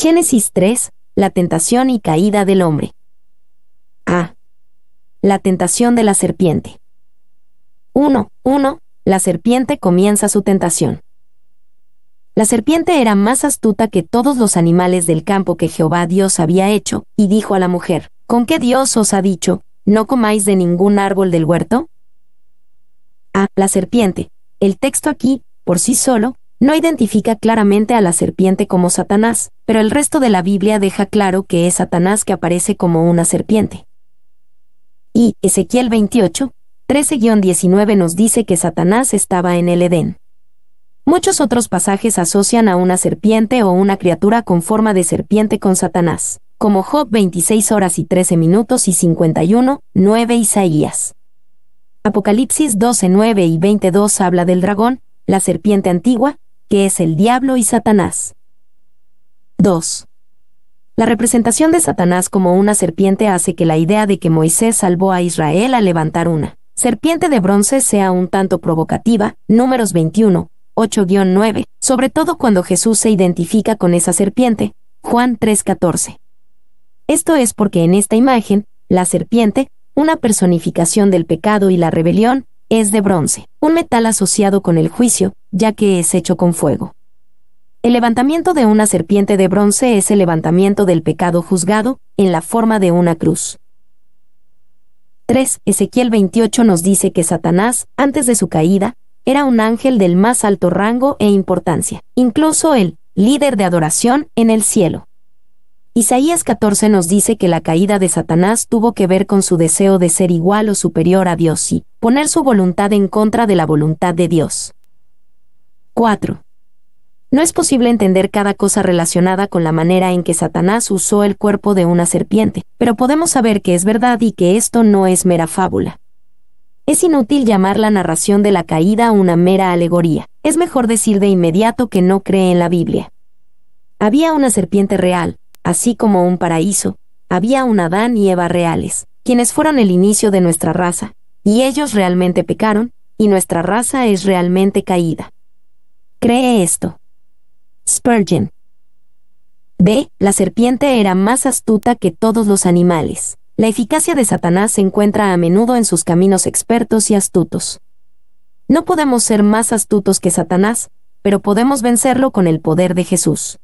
Génesis 3, la tentación y caída del hombre. A. La tentación de la serpiente. 1. 1. La serpiente comienza su tentación. La serpiente era más astuta que todos los animales del campo que Jehová Dios había hecho, y dijo a la mujer, ¿con qué Dios os ha dicho, no comáis de ningún árbol del huerto? A. La serpiente. El texto aquí, por sí solo, no identifica claramente a la serpiente como Satanás, pero el resto de la Biblia deja claro que es Satanás que aparece como una serpiente. Y Ezequiel 28, 13-19 nos dice que Satanás estaba en el Edén. Muchos otros pasajes asocian a una serpiente o una criatura con forma de serpiente con Satanás, como Job 26 horas y 13 minutos y 51, 9 Isaías. Apocalipsis 12, 9 y 22 habla del dragón, la serpiente antigua, que es el diablo y Satanás. 2. La representación de Satanás como una serpiente hace que la idea de que Moisés salvó a Israel al levantar una serpiente de bronce sea un tanto provocativa, números 21, 8-9, sobre todo cuando Jesús se identifica con esa serpiente, Juan 3:14. Esto es porque en esta imagen, la serpiente, una personificación del pecado y la rebelión, es de bronce, un metal asociado con el juicio, ya que es hecho con fuego. El levantamiento de una serpiente de bronce es el levantamiento del pecado juzgado, en la forma de una cruz. 3. Ezequiel 28 nos dice que Satanás, antes de su caída, era un ángel del más alto rango e importancia, incluso el líder de adoración en el cielo. Isaías 14 nos dice que la caída de Satanás tuvo que ver con su deseo de ser igual o superior a Dios y poner su voluntad en contra de la voluntad de Dios. 4. No es posible entender cada cosa relacionada con la manera en que Satanás usó el cuerpo de una serpiente, pero podemos saber que es verdad y que esto no es mera fábula. Es inútil llamar la narración de la caída una mera alegoría, es mejor decir de inmediato que no cree en la Biblia. Había una serpiente real, así como un paraíso, había un Adán y Eva reales, quienes fueron el inicio de nuestra raza, y ellos realmente pecaron, y nuestra raza es realmente caída. Cree esto. Spurgeon. B. La serpiente era más astuta que todos los animales. La eficacia de Satanás se encuentra a menudo en sus caminos expertos y astutos. No podemos ser más astutos que Satanás, pero podemos vencerlo con el poder de Jesús.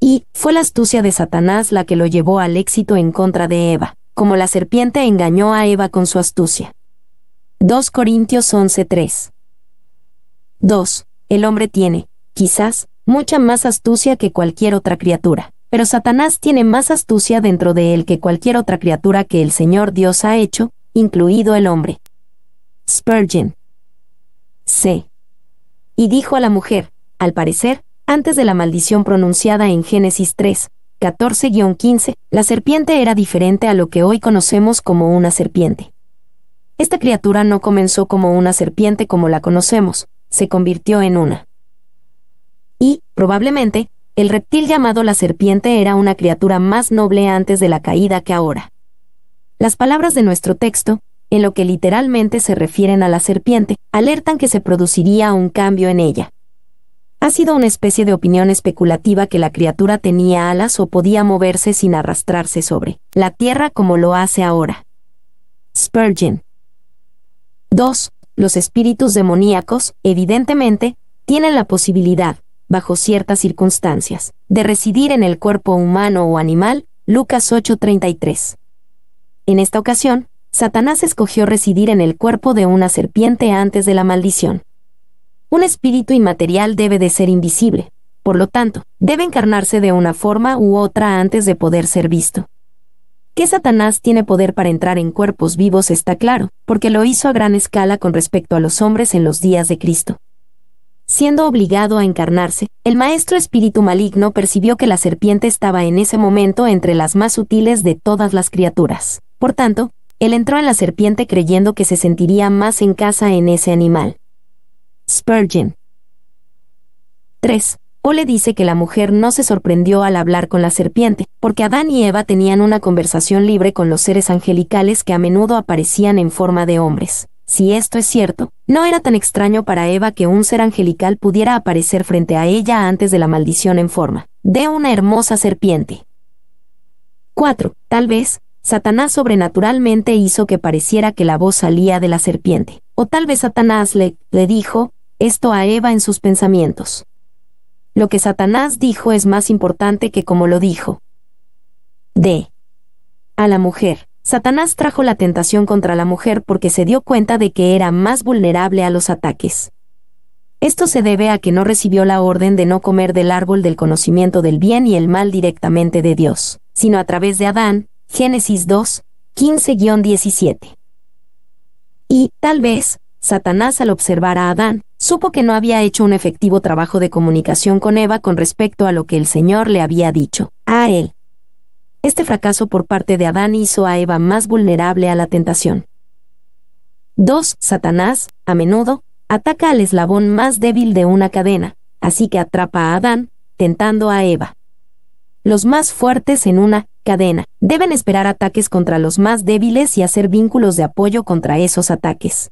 Y fue la astucia de Satanás la que lo llevó al éxito en contra de Eva, como la serpiente engañó a Eva con su astucia. 2 Corintios 11:3 2. El hombre tiene, quizás, mucha más astucia que cualquier otra criatura, pero Satanás tiene más astucia dentro de él que cualquier otra criatura que el Señor Dios ha hecho, incluido el hombre. Spurgeon. C. Y dijo a la mujer, al parecer, antes de la maldición pronunciada en Génesis 3, 14-15, la serpiente era diferente a lo que hoy conocemos como una serpiente. Esta criatura no comenzó como una serpiente como la conocemos, se convirtió en una. Y, probablemente, el reptil llamado la serpiente era una criatura más noble antes de la caída que ahora. Las palabras de nuestro texto, en lo que literalmente se refieren a la serpiente, alertan que se produciría un cambio en ella. Ha sido una especie de opinión especulativa que la criatura tenía alas o podía moverse sin arrastrarse sobre la tierra como lo hace ahora. Spurgeon. 2. Los espíritus demoníacos, evidentemente, tienen la posibilidad, bajo ciertas circunstancias, de residir en el cuerpo humano o animal, Lucas 8:33. En esta ocasión, Satanás escogió residir en el cuerpo de una serpiente antes de la maldición. Un espíritu inmaterial debe de ser invisible, por lo tanto, debe encarnarse de una forma u otra antes de poder ser visto. Que Satanás tiene poder para entrar en cuerpos vivos está claro, porque lo hizo a gran escala con respecto a los hombres en los días de Cristo. Siendo obligado a encarnarse, el maestro espíritu maligno percibió que la serpiente estaba en ese momento entre las más sutiles de todas las criaturas. Por tanto, él entró en la serpiente creyendo que se sentiría más en casa en ese animal. Spurgeon. 3. O le dice que la mujer no se sorprendió al hablar con la serpiente, porque Adán y Eva tenían una conversación libre con los seres angelicales que a menudo aparecían en forma de hombres. Si esto es cierto, no era tan extraño para Eva que un ser angelical pudiera aparecer frente a ella antes de la maldición en forma de una hermosa serpiente. 4. Tal vez, Satanás sobrenaturalmente hizo que pareciera que la voz salía de la serpiente. O tal vez Satanás le dijo, esto a Eva en sus pensamientos. Lo que Satanás dijo es más importante que como lo dijo. D. A la mujer. Satanás trajo la tentación contra la mujer porque se dio cuenta de que era más vulnerable a los ataques. Esto se debe a que no recibió la orden de no comer del árbol del conocimiento del bien y el mal directamente de Dios, sino a través de Adán, Génesis 2, 15-17. Y, tal vez, Satanás al observar a Adán, supo que no había hecho un efectivo trabajo de comunicación con Eva con respecto a lo que el Señor le había dicho, a él. Este fracaso por parte de Adán hizo a Eva más vulnerable a la tentación. 2. Satanás, a menudo, ataca al eslabón más débil de una cadena, así que atrapa a Adán, tentando a Eva. Los más fuertes en una cadena deben esperar ataques contra los más débiles y hacer vínculos de apoyo contra esos ataques.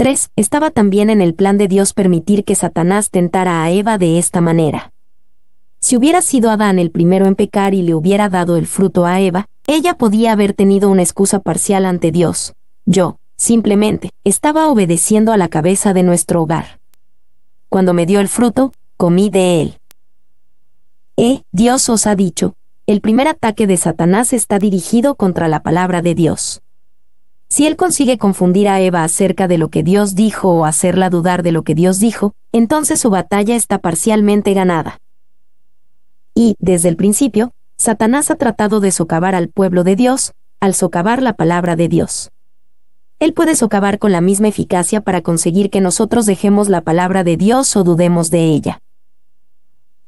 3. Estaba también en el plan de Dios permitir que Satanás tentara a Eva de esta manera. Si hubiera sido Adán el primero en pecar y le hubiera dado el fruto a Eva, ella podía haber tenido una excusa parcial ante Dios. Yo, simplemente, estaba obedeciendo a la cabeza de nuestro hogar. Cuando me dio el fruto, comí de él. Eh, Dios os ha dicho, el primer ataque de Satanás está dirigido contra la palabra de Dios. Si él consigue confundir a Eva acerca de lo que Dios dijo o hacerla dudar de lo que Dios dijo, entonces su batalla está parcialmente ganada. Y, desde el principio, Satanás ha tratado de socavar al pueblo de Dios, al socavar la palabra de Dios. Él puede socavar con la misma eficacia para conseguir que nosotros dejemos la palabra de Dios o dudemos de ella.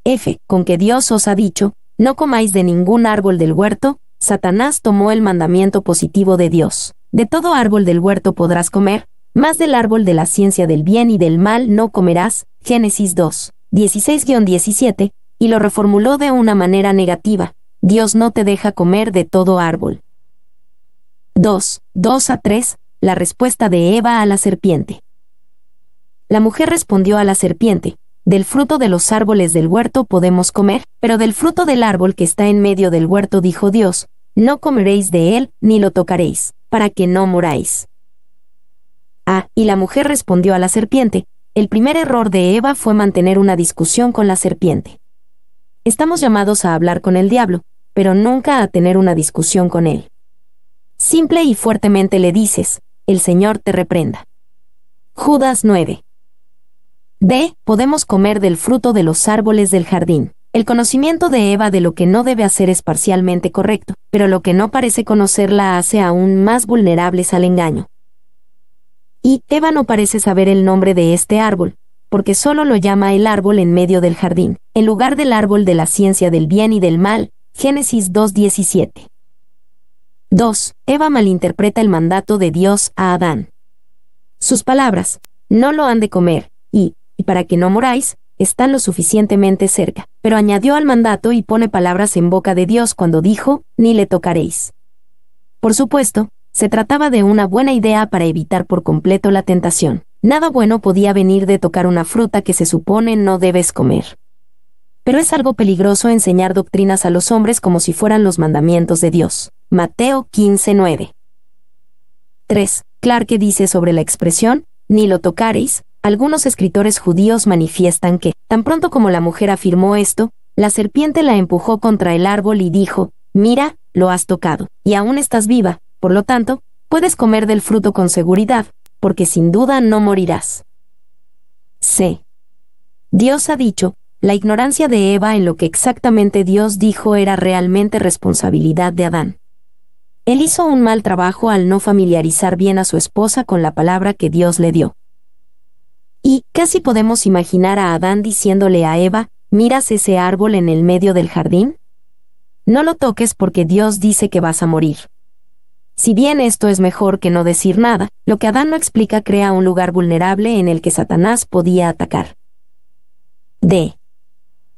F. Con que Dios os ha dicho, no comáis de ningún árbol del huerto, Satanás tomó el mandamiento positivo de Dios de todo árbol del huerto podrás comer, más del árbol de la ciencia del bien y del mal no comerás, Génesis 2, 16-17, y lo reformuló de una manera negativa, Dios no te deja comer de todo árbol. 2, 2 a 3, la respuesta de Eva a la serpiente. La mujer respondió a la serpiente, del fruto de los árboles del huerto podemos comer, pero del fruto del árbol que está en medio del huerto dijo Dios, no comeréis de él, ni lo tocaréis para que no moráis. Ah, y la mujer respondió a la serpiente, el primer error de Eva fue mantener una discusión con la serpiente. Estamos llamados a hablar con el diablo, pero nunca a tener una discusión con él. Simple y fuertemente le dices, el Señor te reprenda. Judas 9. D. Podemos comer del fruto de los árboles del jardín. El conocimiento de Eva de lo que no debe hacer es parcialmente correcto, pero lo que no parece conocerla hace aún más vulnerables al engaño. Y Eva no parece saber el nombre de este árbol, porque solo lo llama el árbol en medio del jardín, en lugar del árbol de la ciencia del bien y del mal, Génesis 2.17. 2. Eva malinterpreta el mandato de Dios a Adán. Sus palabras, no lo han de comer, y, y para que no moráis, están lo suficientemente cerca, pero añadió al mandato y pone palabras en boca de Dios cuando dijo, ni le tocaréis. Por supuesto, se trataba de una buena idea para evitar por completo la tentación. Nada bueno podía venir de tocar una fruta que se supone no debes comer. Pero es algo peligroso enseñar doctrinas a los hombres como si fueran los mandamientos de Dios. Mateo 15:9. 3. Clarke dice sobre la expresión, ni lo tocaréis, algunos escritores judíos manifiestan que, tan pronto como la mujer afirmó esto, la serpiente la empujó contra el árbol y dijo, mira, lo has tocado, y aún estás viva, por lo tanto, puedes comer del fruto con seguridad, porque sin duda no morirás. C. Dios ha dicho, la ignorancia de Eva en lo que exactamente Dios dijo era realmente responsabilidad de Adán. Él hizo un mal trabajo al no familiarizar bien a su esposa con la palabra que Dios le dio. Y casi podemos imaginar a Adán diciéndole a Eva, ¿miras ese árbol en el medio del jardín? No lo toques porque Dios dice que vas a morir. Si bien esto es mejor que no decir nada, lo que Adán no explica crea un lugar vulnerable en el que Satanás podía atacar. D.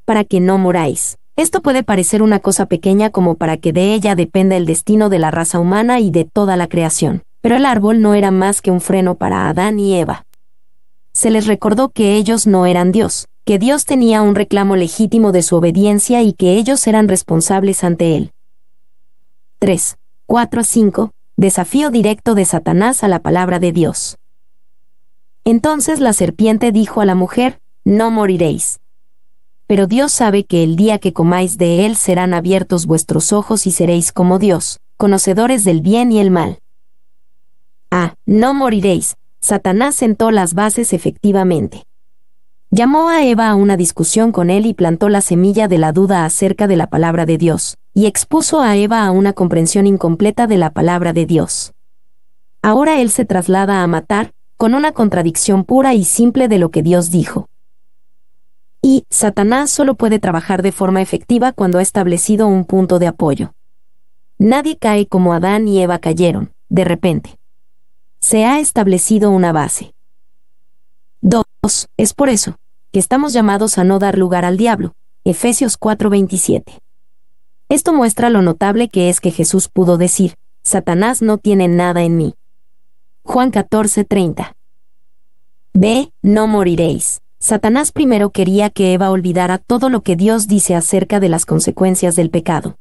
Para que no moráis. Esto puede parecer una cosa pequeña como para que de ella dependa el destino de la raza humana y de toda la creación, pero el árbol no era más que un freno para Adán y Eva se les recordó que ellos no eran Dios, que Dios tenía un reclamo legítimo de su obediencia y que ellos eran responsables ante Él. 3. 4 a 5. Desafío directo de Satanás a la palabra de Dios. Entonces la serpiente dijo a la mujer, No moriréis. Pero Dios sabe que el día que comáis de él serán abiertos vuestros ojos y seréis como Dios, conocedores del bien y el mal. Ah, no moriréis, Satanás sentó las bases efectivamente. Llamó a Eva a una discusión con él y plantó la semilla de la duda acerca de la palabra de Dios, y expuso a Eva a una comprensión incompleta de la palabra de Dios. Ahora él se traslada a matar, con una contradicción pura y simple de lo que Dios dijo. Y, Satanás solo puede trabajar de forma efectiva cuando ha establecido un punto de apoyo. Nadie cae como Adán y Eva cayeron, de repente se ha establecido una base. 2. Es por eso que estamos llamados a no dar lugar al diablo. Efesios 4:27. Esto muestra lo notable que es que Jesús pudo decir, Satanás no tiene nada en mí. Juan 14:30. B. No moriréis. Satanás primero quería que Eva olvidara todo lo que Dios dice acerca de las consecuencias del pecado.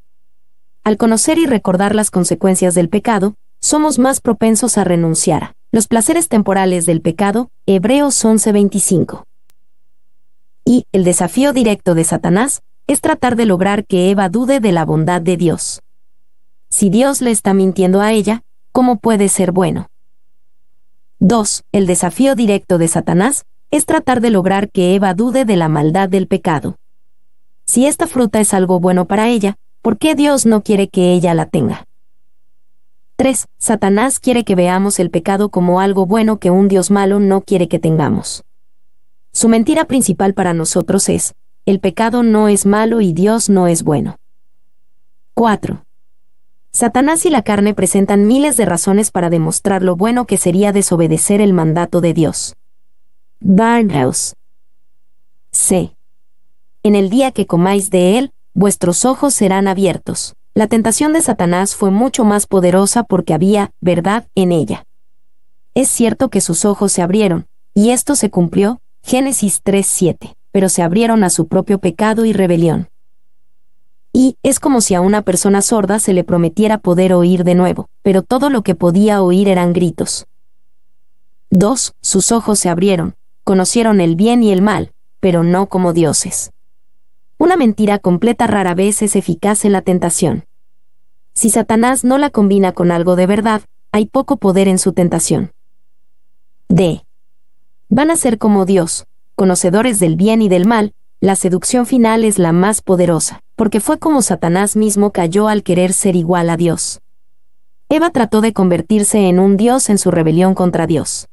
Al conocer y recordar las consecuencias del pecado, somos más propensos a renunciar a los placeres temporales del pecado, Hebreos 11:25. Y el desafío directo de Satanás es tratar de lograr que Eva dude de la bondad de Dios. Si Dios le está mintiendo a ella, ¿cómo puede ser bueno? 2. El desafío directo de Satanás es tratar de lograr que Eva dude de la maldad del pecado. Si esta fruta es algo bueno para ella, ¿por qué Dios no quiere que ella la tenga? 3. Satanás quiere que veamos el pecado como algo bueno que un Dios malo no quiere que tengamos. Su mentira principal para nosotros es, el pecado no es malo y Dios no es bueno. 4. Satanás y la carne presentan miles de razones para demostrar lo bueno que sería desobedecer el mandato de Dios. Barnhouse. C. En el día que comáis de él, vuestros ojos serán abiertos la tentación de Satanás fue mucho más poderosa porque había verdad en ella. Es cierto que sus ojos se abrieron, y esto se cumplió, Génesis 3.7, pero se abrieron a su propio pecado y rebelión. Y es como si a una persona sorda se le prometiera poder oír de nuevo, pero todo lo que podía oír eran gritos. 2. Sus ojos se abrieron, conocieron el bien y el mal, pero no como dioses. Una mentira completa rara vez es eficaz en la tentación. Si Satanás no la combina con algo de verdad, hay poco poder en su tentación. D. Van a ser como Dios, conocedores del bien y del mal, la seducción final es la más poderosa, porque fue como Satanás mismo cayó al querer ser igual a Dios. Eva trató de convertirse en un Dios en su rebelión contra Dios.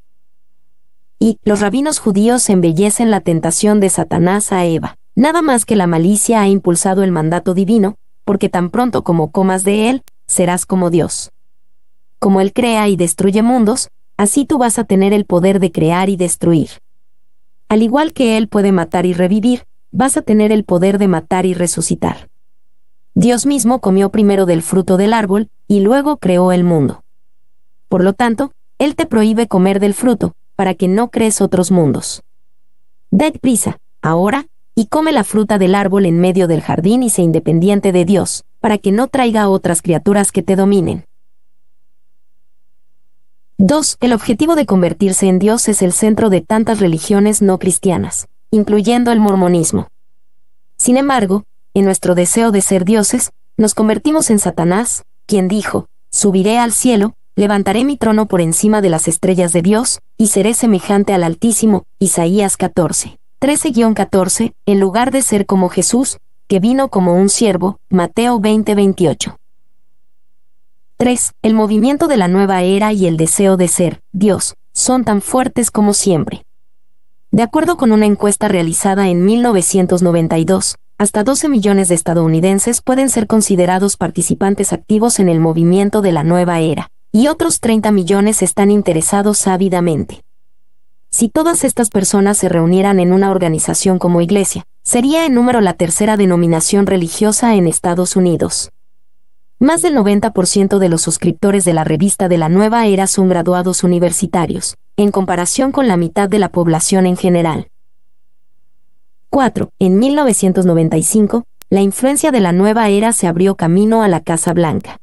Y los rabinos judíos embellecen la tentación de Satanás a Eva. Nada más que la malicia ha impulsado el mandato divino, porque tan pronto como comas de él, serás como Dios. Como él crea y destruye mundos, así tú vas a tener el poder de crear y destruir. Al igual que él puede matar y revivir, vas a tener el poder de matar y resucitar. Dios mismo comió primero del fruto del árbol, y luego creó el mundo. Por lo tanto, Él te prohíbe comer del fruto, para que no crees otros mundos. Dead prisa, ahora, y come la fruta del árbol en medio del jardín y sea independiente de Dios, para que no traiga otras criaturas que te dominen. 2. El objetivo de convertirse en Dios es el centro de tantas religiones no cristianas, incluyendo el mormonismo. Sin embargo, en nuestro deseo de ser dioses, nos convertimos en Satanás, quien dijo, subiré al cielo, levantaré mi trono por encima de las estrellas de Dios, y seré semejante al Altísimo, Isaías 14. 13-14, en lugar de ser como Jesús, que vino como un siervo, Mateo 20-28. 3. El movimiento de la nueva era y el deseo de ser, Dios, son tan fuertes como siempre. De acuerdo con una encuesta realizada en 1992, hasta 12 millones de estadounidenses pueden ser considerados participantes activos en el movimiento de la nueva era, y otros 30 millones están interesados ávidamente. Si todas estas personas se reunieran en una organización como iglesia, sería en número la tercera denominación religiosa en Estados Unidos. Más del 90% de los suscriptores de la revista de la nueva era son graduados universitarios, en comparación con la mitad de la población en general. 4. En 1995, la influencia de la nueva era se abrió camino a la Casa Blanca.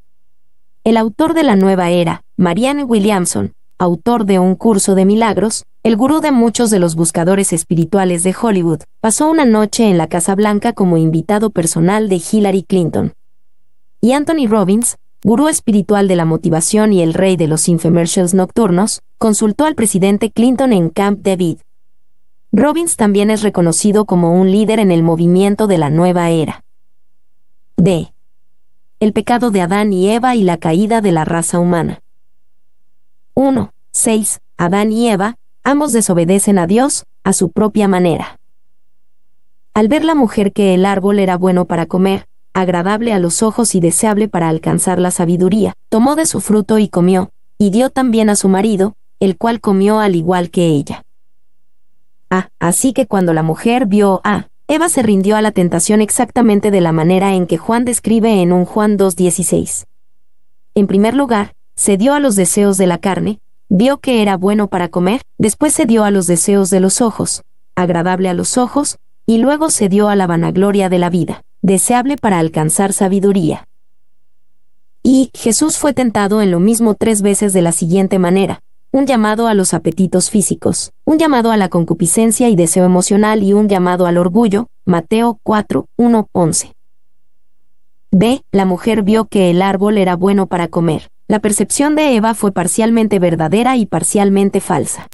El autor de la nueva era, Marianne Williamson, autor de Un curso de milagros, el gurú de muchos de los buscadores espirituales de Hollywood, pasó una noche en la Casa Blanca como invitado personal de Hillary Clinton. Y Anthony Robbins, gurú espiritual de la motivación y el rey de los infomercials nocturnos, consultó al presidente Clinton en Camp David. Robbins también es reconocido como un líder en el movimiento de la nueva era. D. El pecado de Adán y Eva y la caída de la raza humana. 1. 6. Adán y Eva, ambos desobedecen a Dios, a su propia manera. Al ver la mujer que el árbol era bueno para comer, agradable a los ojos y deseable para alcanzar la sabiduría, tomó de su fruto y comió, y dio también a su marido, el cual comió al igual que ella. Ah, así que cuando la mujer vio a Eva se rindió a la tentación exactamente de la manera en que Juan describe en un Juan 2.16. En primer lugar, se dio a los deseos de la carne, vio que era bueno para comer, después se dio a los deseos de los ojos, agradable a los ojos, y luego se dio a la vanagloria de la vida, deseable para alcanzar sabiduría. Y Jesús fue tentado en lo mismo tres veces de la siguiente manera, un llamado a los apetitos físicos, un llamado a la concupiscencia y deseo emocional y un llamado al orgullo, Mateo 4, 1, B. La mujer vio que el árbol era bueno para comer, la percepción de Eva fue parcialmente verdadera y parcialmente falsa.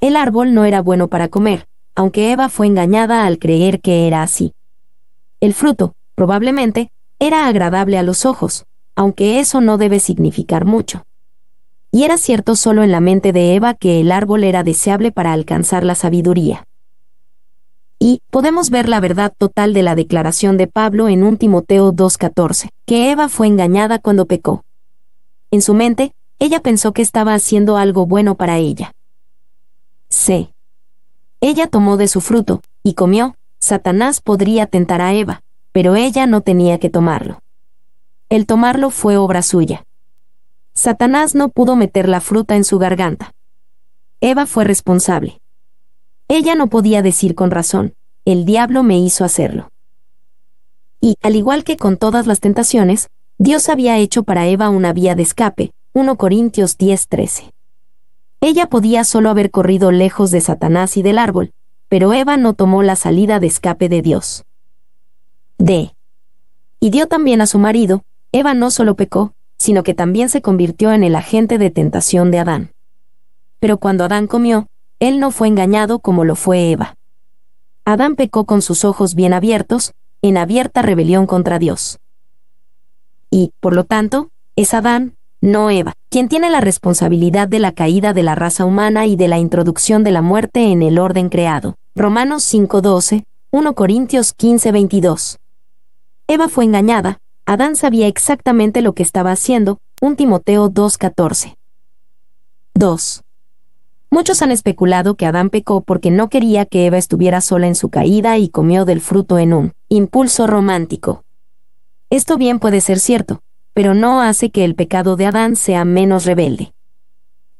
El árbol no era bueno para comer, aunque Eva fue engañada al creer que era así. El fruto, probablemente, era agradable a los ojos, aunque eso no debe significar mucho. Y era cierto solo en la mente de Eva que el árbol era deseable para alcanzar la sabiduría. Y podemos ver la verdad total de la declaración de Pablo en 1 Timoteo 2.14, que Eva fue engañada cuando pecó. En su mente, ella pensó que estaba haciendo algo bueno para ella. C. Ella tomó de su fruto, y comió, Satanás podría tentar a Eva, pero ella no tenía que tomarlo. El tomarlo fue obra suya. Satanás no pudo meter la fruta en su garganta. Eva fue responsable. Ella no podía decir con razón, el diablo me hizo hacerlo. Y, al igual que con todas las tentaciones, Dios había hecho para Eva una vía de escape, 1 Corintios 10:13. Ella podía solo haber corrido lejos de Satanás y del árbol, pero Eva no tomó la salida de escape de Dios. D. Y dio también a su marido, Eva no solo pecó, sino que también se convirtió en el agente de tentación de Adán. Pero cuando Adán comió, él no fue engañado como lo fue Eva. Adán pecó con sus ojos bien abiertos, en abierta rebelión contra Dios y, por lo tanto, es Adán, no Eva, quien tiene la responsabilidad de la caída de la raza humana y de la introducción de la muerte en el orden creado. Romanos 5:12, 1 Corintios 15:22. Eva fue engañada, Adán sabía exactamente lo que estaba haciendo, 1 Timoteo 2:14. 2. Muchos han especulado que Adán pecó porque no quería que Eva estuviera sola en su caída y comió del fruto en un impulso romántico. Esto bien puede ser cierto, pero no hace que el pecado de Adán sea menos rebelde.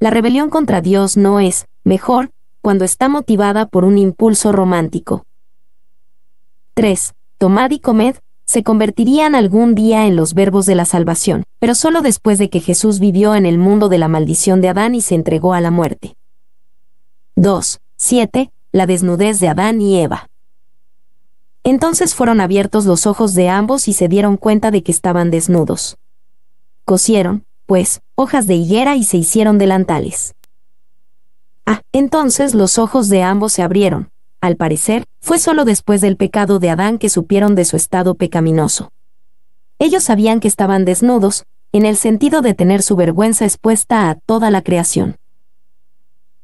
La rebelión contra Dios no es, mejor, cuando está motivada por un impulso romántico. 3. Tomad y comed, se convertirían algún día en los verbos de la salvación, pero solo después de que Jesús vivió en el mundo de la maldición de Adán y se entregó a la muerte. 2. 7. La desnudez de Adán y Eva. Entonces fueron abiertos los ojos de ambos y se dieron cuenta de que estaban desnudos. Cosieron, pues, hojas de higuera y se hicieron delantales. Ah, entonces los ojos de ambos se abrieron. Al parecer, fue solo después del pecado de Adán que supieron de su estado pecaminoso. Ellos sabían que estaban desnudos, en el sentido de tener su vergüenza expuesta a toda la creación.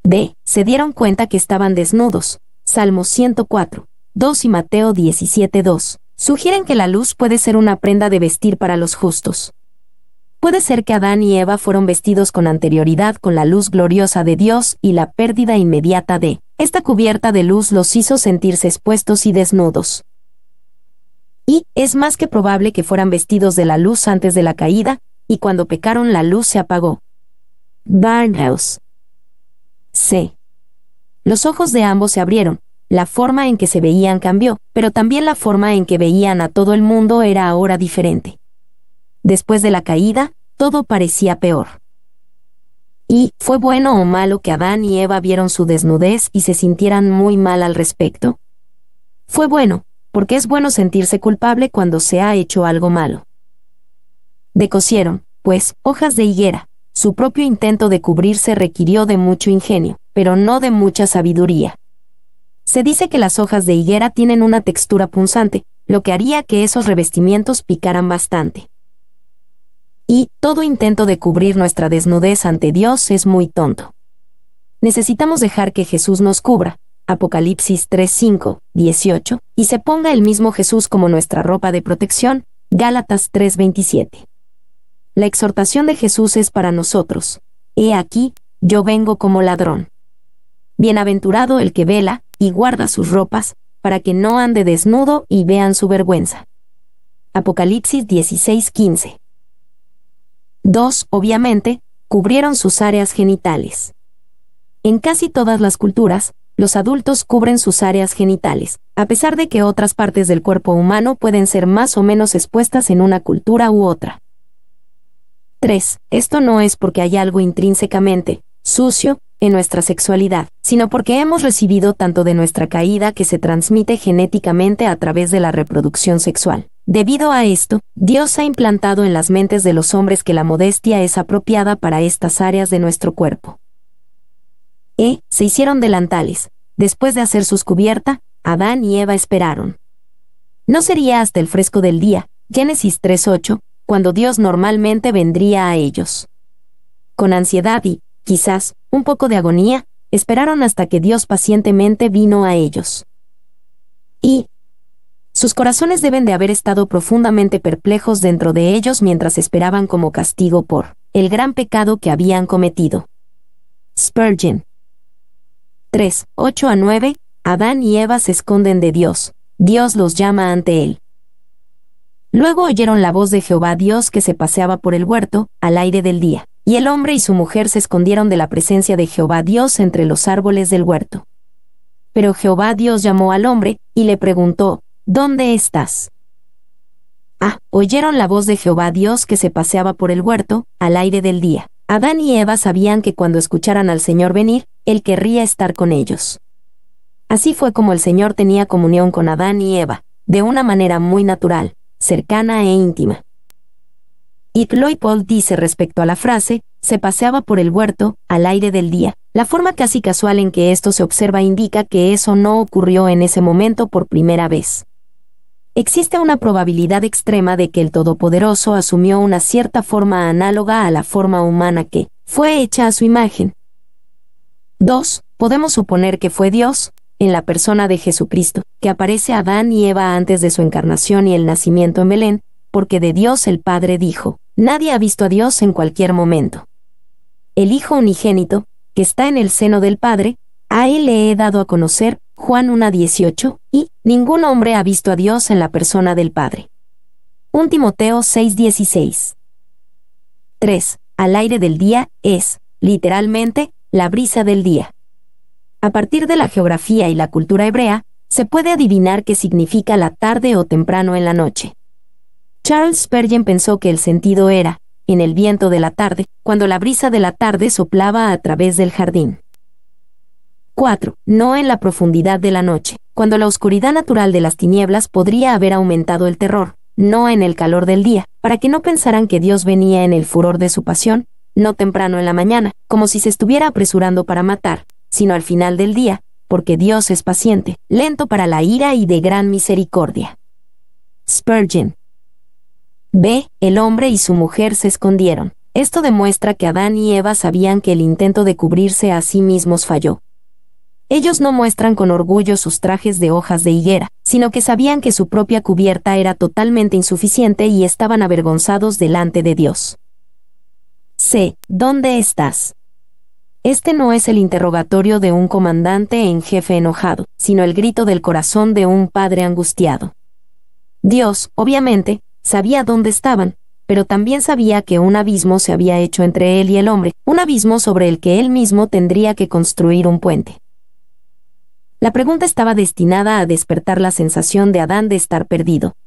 B, Se dieron cuenta que estaban desnudos. Salmo 104. 2 y Mateo 17.2, sugieren que la luz puede ser una prenda de vestir para los justos. Puede ser que Adán y Eva fueron vestidos con anterioridad con la luz gloriosa de Dios y la pérdida inmediata de esta cubierta de luz los hizo sentirse expuestos y desnudos. Y es más que probable que fueran vestidos de la luz antes de la caída, y cuando pecaron la luz se apagó. Barnhouse. C. Los ojos de ambos se abrieron, la forma en que se veían cambió, pero también la forma en que veían a todo el mundo era ahora diferente. Después de la caída, todo parecía peor. ¿Y fue bueno o malo que Adán y Eva vieron su desnudez y se sintieran muy mal al respecto? Fue bueno, porque es bueno sentirse culpable cuando se ha hecho algo malo. Decosieron, pues, hojas de higuera. Su propio intento de cubrirse requirió de mucho ingenio, pero no de mucha sabiduría. Se dice que las hojas de higuera tienen una textura punzante, lo que haría que esos revestimientos picaran bastante. Y todo intento de cubrir nuestra desnudez ante Dios es muy tonto. Necesitamos dejar que Jesús nos cubra, Apocalipsis 3:5, 18, y se ponga el mismo Jesús como nuestra ropa de protección, Gálatas 3:27. La exhortación de Jesús es para nosotros, He aquí, yo vengo como ladrón. Bienaventurado el que vela, y guarda sus ropas, para que no ande desnudo y vean su vergüenza. Apocalipsis 16:15. 2. Obviamente, cubrieron sus áreas genitales. En casi todas las culturas, los adultos cubren sus áreas genitales, a pesar de que otras partes del cuerpo humano pueden ser más o menos expuestas en una cultura u otra. 3. Esto no es porque hay algo intrínsecamente sucio en nuestra sexualidad, sino porque hemos recibido tanto de nuestra caída que se transmite genéticamente a través de la reproducción sexual. Debido a esto, Dios ha implantado en las mentes de los hombres que la modestia es apropiada para estas áreas de nuestro cuerpo. E, se hicieron delantales. Después de hacer sus cubierta, Adán y Eva esperaron. No sería hasta el fresco del día, Génesis 3.8, cuando Dios normalmente vendría a ellos. Con ansiedad y, quizás, un poco de agonía, esperaron hasta que Dios pacientemente vino a ellos. Y sus corazones deben de haber estado profundamente perplejos dentro de ellos mientras esperaban como castigo por el gran pecado que habían cometido. Spurgeon 3, 8 a 9, Adán y Eva se esconden de Dios, Dios los llama ante él. Luego oyeron la voz de Jehová Dios que se paseaba por el huerto, al aire del día. Y el hombre y su mujer se escondieron de la presencia de Jehová Dios entre los árboles del huerto. Pero Jehová Dios llamó al hombre, y le preguntó, ¿Dónde estás? Ah, oyeron la voz de Jehová Dios que se paseaba por el huerto, al aire del día. Adán y Eva sabían que cuando escucharan al Señor venir, Él querría estar con ellos. Así fue como el Señor tenía comunión con Adán y Eva, de una manera muy natural, cercana e íntima y Paul dice respecto a la frase, se paseaba por el huerto, al aire del día. La forma casi casual en que esto se observa indica que eso no ocurrió en ese momento por primera vez. Existe una probabilidad extrema de que el Todopoderoso asumió una cierta forma análoga a la forma humana que fue hecha a su imagen. 2. Podemos suponer que fue Dios, en la persona de Jesucristo, que aparece a Adán y Eva antes de su encarnación y el nacimiento en Belén, porque de Dios el Padre dijo, Nadie ha visto a Dios en cualquier momento. El Hijo unigénito, que está en el seno del Padre, a él le he dado a conocer, Juan 1.18, y, ningún hombre ha visto a Dios en la persona del Padre. 1 Timoteo 6.16. 3. Al aire del día es, literalmente, la brisa del día. A partir de la geografía y la cultura hebrea, se puede adivinar qué significa la tarde o temprano en la noche. Charles Spurgeon pensó que el sentido era, en el viento de la tarde, cuando la brisa de la tarde soplaba a través del jardín. 4. No en la profundidad de la noche, cuando la oscuridad natural de las tinieblas podría haber aumentado el terror, no en el calor del día, para que no pensaran que Dios venía en el furor de su pasión, no temprano en la mañana, como si se estuviera apresurando para matar, sino al final del día, porque Dios es paciente, lento para la ira y de gran misericordia. Spurgeon, B. El hombre y su mujer se escondieron. Esto demuestra que Adán y Eva sabían que el intento de cubrirse a sí mismos falló. Ellos no muestran con orgullo sus trajes de hojas de higuera, sino que sabían que su propia cubierta era totalmente insuficiente y estaban avergonzados delante de Dios. C. ¿Dónde estás? Este no es el interrogatorio de un comandante en jefe enojado, sino el grito del corazón de un padre angustiado. Dios, obviamente, Sabía dónde estaban, pero también sabía que un abismo se había hecho entre él y el hombre, un abismo sobre el que él mismo tendría que construir un puente. La pregunta estaba destinada a despertar la sensación de Adán de estar perdido.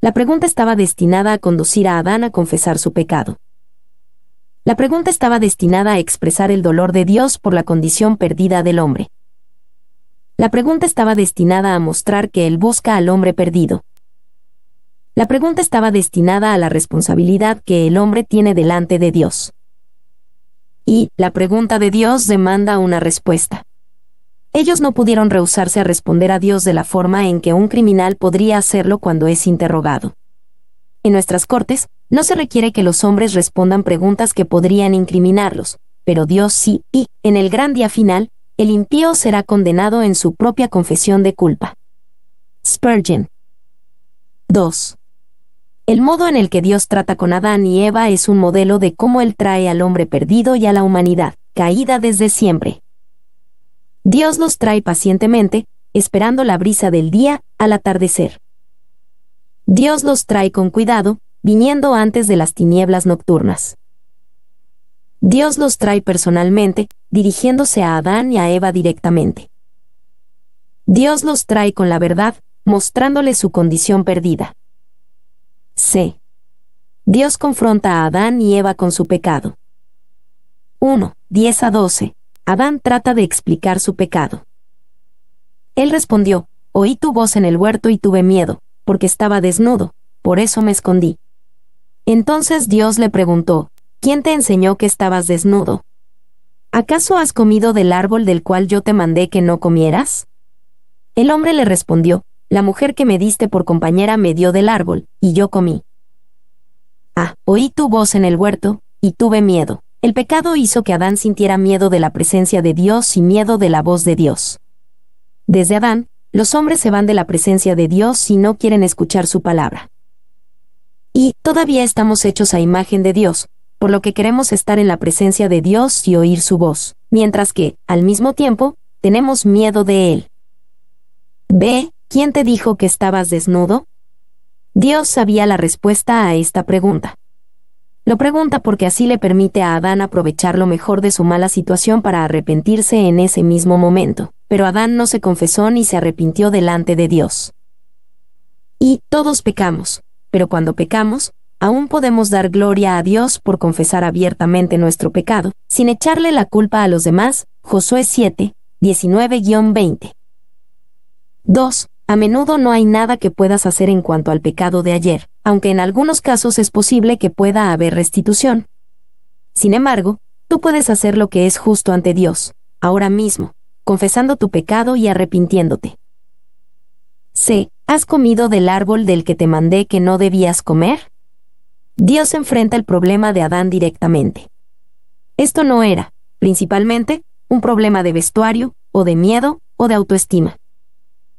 La pregunta estaba destinada a conducir a Adán a confesar su pecado. La pregunta estaba destinada a expresar el dolor de Dios por la condición perdida del hombre. La pregunta estaba destinada a mostrar que Él busca al hombre perdido. La pregunta estaba destinada a la responsabilidad que el hombre tiene delante de Dios. Y la pregunta de Dios demanda una respuesta. Ellos no pudieron rehusarse a responder a Dios de la forma en que un criminal podría hacerlo cuando es interrogado. En nuestras cortes, no se requiere que los hombres respondan preguntas que podrían incriminarlos, pero Dios sí, y, en el gran día final, el impío será condenado en su propia confesión de culpa. Spurgeon 2. El modo en el que Dios trata con Adán y Eva es un modelo de cómo Él trae al hombre perdido y a la humanidad, caída desde siempre. Dios los trae pacientemente, esperando la brisa del día al atardecer. Dios los trae con cuidado, viniendo antes de las tinieblas nocturnas. Dios los trae personalmente, dirigiéndose a Adán y a Eva directamente. Dios los trae con la verdad, mostrándole su condición perdida. C. Dios confronta a Adán y Eva con su pecado. 1. 10 a 12. Adán trata de explicar su pecado. Él respondió, Oí tu voz en el huerto y tuve miedo, porque estaba desnudo, por eso me escondí. Entonces Dios le preguntó, ¿quién te enseñó que estabas desnudo? ¿Acaso has comido del árbol del cual yo te mandé que no comieras? El hombre le respondió, la mujer que me diste por compañera me dio del árbol, y yo comí. Ah, oí tu voz en el huerto, y tuve miedo. El pecado hizo que Adán sintiera miedo de la presencia de Dios y miedo de la voz de Dios. Desde Adán, los hombres se van de la presencia de Dios si no quieren escuchar su palabra. Y todavía estamos hechos a imagen de Dios, por lo que queremos estar en la presencia de Dios y oír su voz, mientras que, al mismo tiempo, tenemos miedo de Él. B. ¿Quién te dijo que estabas desnudo? Dios sabía la respuesta a esta pregunta. Lo pregunta porque así le permite a Adán aprovechar lo mejor de su mala situación para arrepentirse en ese mismo momento, pero Adán no se confesó ni se arrepintió delante de Dios. Y todos pecamos, pero cuando pecamos, aún podemos dar gloria a Dios por confesar abiertamente nuestro pecado, sin echarle la culpa a los demás, Josué 7, 19-20. 2. A menudo no hay nada que puedas hacer en cuanto al pecado de ayer, aunque en algunos casos es posible que pueda haber restitución. Sin embargo, tú puedes hacer lo que es justo ante Dios, ahora mismo, confesando tu pecado y arrepintiéndote. C. ¿Has comido del árbol del que te mandé que no debías comer? Dios enfrenta el problema de Adán directamente. Esto no era, principalmente, un problema de vestuario, o de miedo, o de autoestima.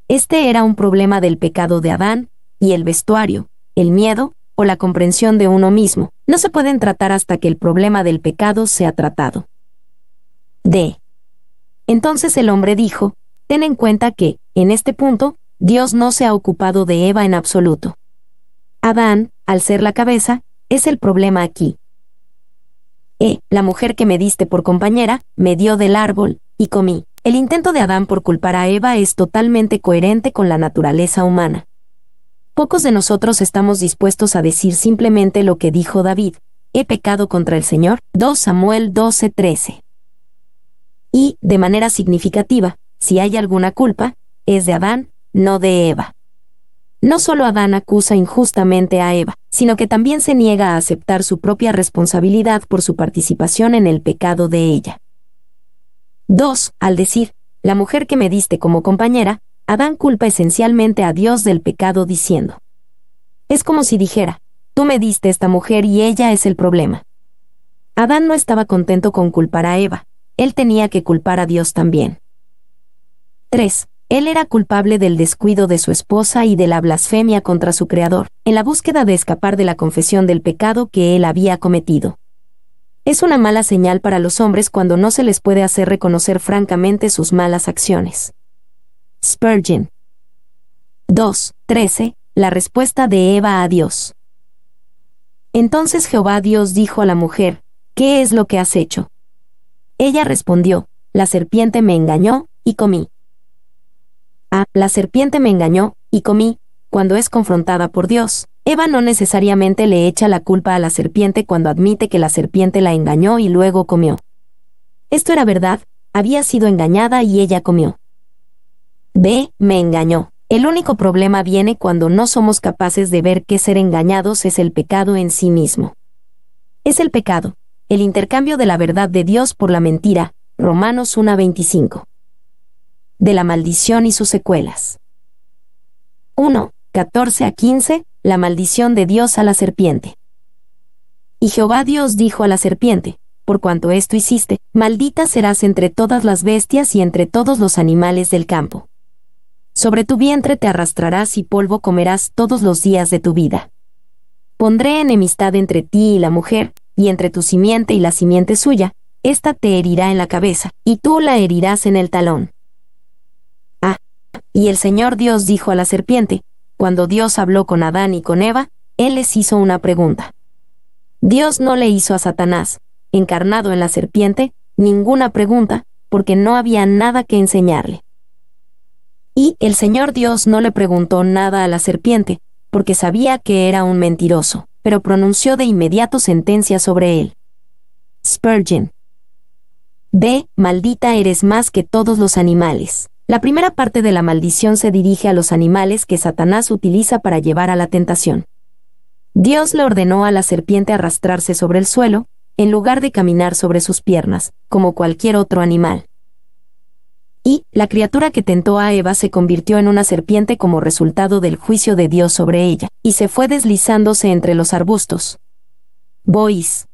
Este era un problema del pecado de Adán, y el vestuario, el miedo, o la comprensión de uno mismo, no se pueden tratar hasta que el problema del pecado sea tratado. D. Entonces el hombre dijo, ten en cuenta que, en este punto, Dios no se ha ocupado de Eva en absoluto. Adán, al ser la cabeza, es el problema aquí. E. La mujer que me diste por compañera, me dio del árbol, y comí. El intento de Adán por culpar a Eva es totalmente coherente con la naturaleza humana. Pocos de nosotros estamos dispuestos a decir simplemente lo que dijo David, he pecado contra el Señor, 2 Samuel 12:13. Y, de manera significativa, si hay alguna culpa, es de Adán, no de Eva. No solo Adán acusa injustamente a Eva, sino que también se niega a aceptar su propia responsabilidad por su participación en el pecado de ella. 2. Al decir, la mujer que me diste como compañera, Adán culpa esencialmente a Dios del pecado diciendo. Es como si dijera, tú me diste esta mujer y ella es el problema. Adán no estaba contento con culpar a Eva, él tenía que culpar a Dios también. 3. Él era culpable del descuido de su esposa y de la blasfemia contra su Creador, en la búsqueda de escapar de la confesión del pecado que él había cometido es una mala señal para los hombres cuando no se les puede hacer reconocer francamente sus malas acciones. Spurgeon 13 La respuesta de Eva a Dios. Entonces Jehová Dios dijo a la mujer, ¿qué es lo que has hecho? Ella respondió, la serpiente me engañó, y comí. a ah, la serpiente me engañó, y comí, cuando es confrontada por Dios, Eva no necesariamente le echa la culpa a la serpiente cuando admite que la serpiente la engañó y luego comió. Esto era verdad, había sido engañada y ella comió. B. Me engañó. El único problema viene cuando no somos capaces de ver que ser engañados es el pecado en sí mismo. Es el pecado, el intercambio de la verdad de Dios por la mentira, Romanos 1.25. De la maldición y sus secuelas. 1. 14 a 15, la maldición de Dios a la serpiente. Y Jehová Dios dijo a la serpiente, por cuanto esto hiciste, maldita serás entre todas las bestias y entre todos los animales del campo. Sobre tu vientre te arrastrarás y polvo comerás todos los días de tu vida. Pondré enemistad entre ti y la mujer, y entre tu simiente y la simiente suya, ésta te herirá en la cabeza, y tú la herirás en el talón. Ah, y el Señor Dios dijo a la serpiente, cuando Dios habló con Adán y con Eva, Él les hizo una pregunta. Dios no le hizo a Satanás, encarnado en la serpiente, ninguna pregunta, porque no había nada que enseñarle. Y el Señor Dios no le preguntó nada a la serpiente, porque sabía que era un mentiroso, pero pronunció de inmediato sentencia sobre él. Spurgeon. ve, Maldita eres más que todos los animales. La primera parte de la maldición se dirige a los animales que Satanás utiliza para llevar a la tentación. Dios le ordenó a la serpiente arrastrarse sobre el suelo, en lugar de caminar sobre sus piernas, como cualquier otro animal. Y, la criatura que tentó a Eva se convirtió en una serpiente como resultado del juicio de Dios sobre ella, y se fue deslizándose entre los arbustos. Bois.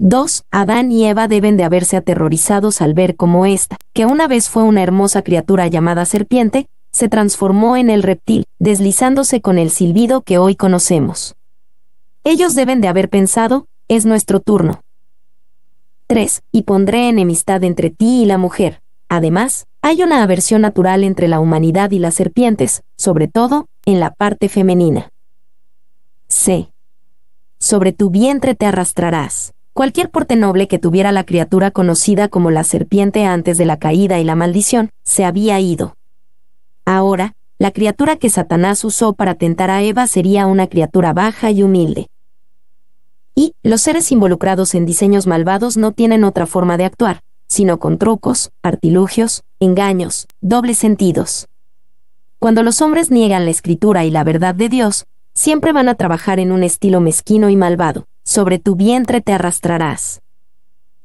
2. Adán y Eva deben de haberse aterrorizados al ver cómo esta, que una vez fue una hermosa criatura llamada serpiente, se transformó en el reptil, deslizándose con el silbido que hoy conocemos. Ellos deben de haber pensado, es nuestro turno. 3. Y pondré enemistad entre ti y la mujer. Además, hay una aversión natural entre la humanidad y las serpientes, sobre todo, en la parte femenina. C. Sobre tu vientre te arrastrarás. Cualquier porte noble que tuviera la criatura conocida como la serpiente antes de la caída y la maldición, se había ido. Ahora, la criatura que Satanás usó para tentar a Eva sería una criatura baja y humilde. Y, los seres involucrados en diseños malvados no tienen otra forma de actuar, sino con trucos, artilugios, engaños, dobles sentidos. Cuando los hombres niegan la escritura y la verdad de Dios, siempre van a trabajar en un estilo mezquino y malvado, sobre tu vientre te arrastrarás.